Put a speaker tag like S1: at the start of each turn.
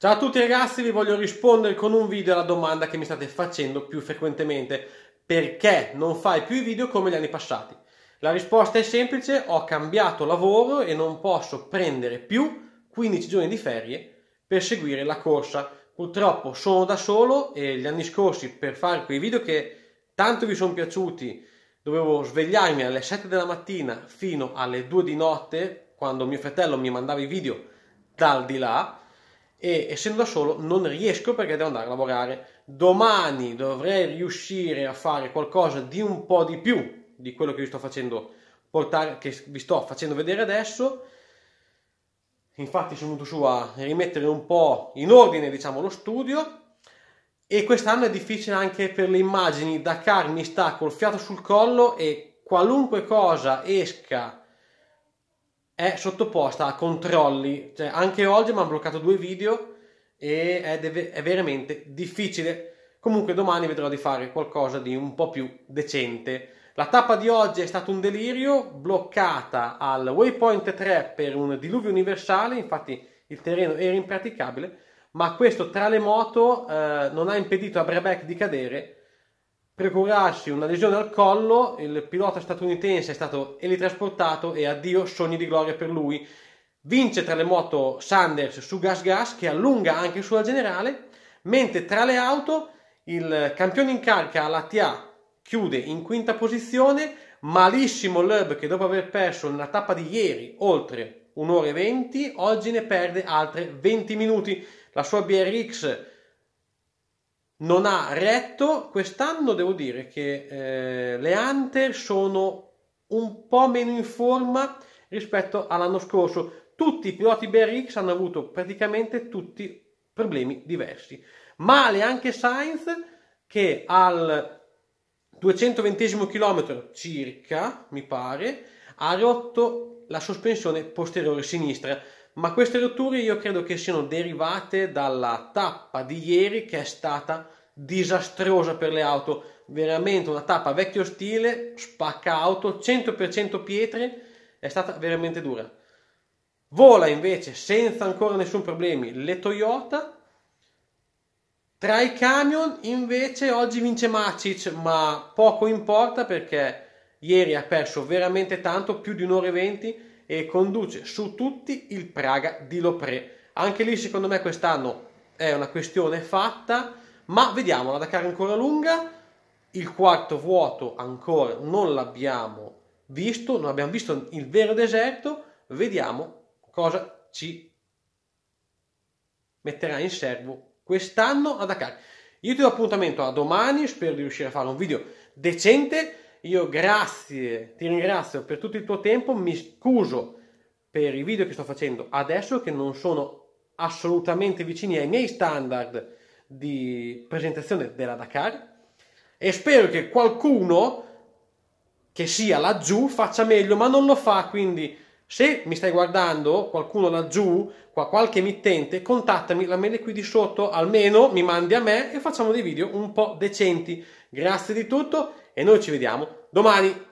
S1: Ciao a tutti ragazzi, vi voglio rispondere con un video alla domanda che mi state facendo più frequentemente. Perché non fai più i video come gli anni passati? La risposta è semplice, ho cambiato lavoro e non posso prendere più 15 giorni di ferie per seguire la corsa. Purtroppo sono da solo e gli anni scorsi per fare quei video che tanto vi sono piaciuti dovevo svegliarmi alle 7 della mattina fino alle 2 di notte quando mio fratello mi mandava i video dal di là e essendo da solo non riesco perché devo andare a lavorare. Domani dovrei riuscire a fare qualcosa di un po' di più di quello che vi sto facendo, portare, che vi sto facendo vedere adesso. Infatti sono venuto su a rimettere un po' in ordine, diciamo, lo studio e quest'anno è difficile anche per le immagini. Dakar mi sta col fiato sul collo e qualunque cosa esca è sottoposta a controlli. Cioè, anche oggi mi hanno bloccato due video e è, deve- è, veramente difficile. Comunque domani vedrò di fare qualcosa di un po' più decente. La tappa di oggi è stato un delirio, bloccata al Waypoint 3 per un diluvio universale, infatti il terreno era impraticabile, ma questo tra le moto eh, non ha impedito a Brebeck di cadere procurarsi una lesione al collo, il pilota statunitense è stato elitrasportato e addio sogni di gloria per lui. Vince tra le moto Sanders su Gas Gas che allunga anche sulla generale, mentre tra le auto il campione in carica alla TA chiude in quinta posizione, malissimo Loeb che dopo aver perso nella tappa di ieri oltre un'ora e venti, oggi ne perde altre 20 minuti. La sua BRX non ha retto. Quest'anno devo dire che eh, le Hunter sono un po' meno in forma rispetto all'anno scorso. Tutti i piloti BRX hanno avuto praticamente tutti problemi diversi. Male anche Sainz che al 220 km circa, mi pare, ha rotto la sospensione posteriore sinistra, ma queste rotture io credo che siano derivate dalla tappa di ieri che è stata disastrosa per le auto, veramente una tappa vecchio stile, spacca auto, 100% pietre, è stata veramente dura. Vola invece senza ancora nessun problemi le Toyota. Tra i camion invece oggi vince Macic, ma poco importa perché Ieri ha perso veramente tanto, più di un'ora e venti, e conduce su tutti il Praga di Lopré. Anche lì, secondo me, quest'anno è una questione fatta, ma vediamo la Dakar è ancora lunga. Il quarto vuoto ancora non l'abbiamo visto, non abbiamo visto il vero deserto. Vediamo cosa ci metterà in serbo quest'anno a Dakar. Io ti do appuntamento a domani, spero di riuscire a fare un video decente io grazie, ti ringrazio per tutto il tuo tempo, mi scuso per i video che sto facendo adesso che non sono assolutamente vicini ai miei standard di presentazione della Dakar e spero che qualcuno che sia laggiù faccia meglio, ma non lo fa, quindi se mi stai guardando, qualcuno laggiù, qualche emittente, contattami, la mail è qui di sotto, almeno mi mandi a me e facciamo dei video un po' decenti. Grazie di tutto e noi ci vediamo domani.